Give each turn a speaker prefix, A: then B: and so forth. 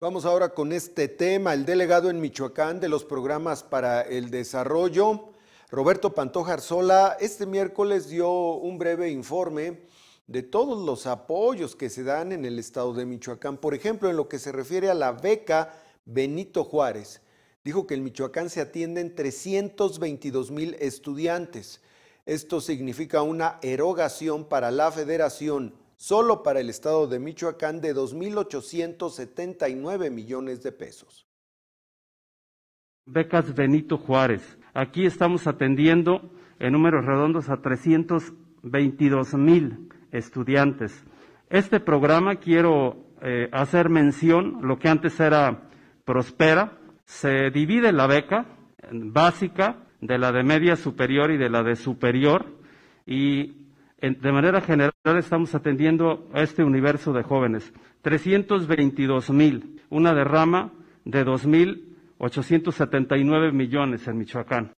A: Vamos ahora con este tema, el delegado en Michoacán de los programas para el desarrollo, Roberto Pantoja Arzola, este miércoles dio un breve informe de todos los apoyos que se dan en el estado de Michoacán, por ejemplo, en lo que se refiere a la beca Benito Juárez. Dijo que en Michoacán se atienden 322 mil estudiantes. Esto significa una erogación para la federación solo para el estado de Michoacán de 2.879 millones de pesos.
B: Becas Benito Juárez. Aquí estamos atendiendo en números redondos a 322 mil estudiantes. Este programa quiero eh, hacer mención, lo que antes era Prospera, se divide la beca básica de la de media superior y de la de superior y de manera general estamos atendiendo a este universo de jóvenes. 322 mil, una derrama de 2.879 millones en Michoacán.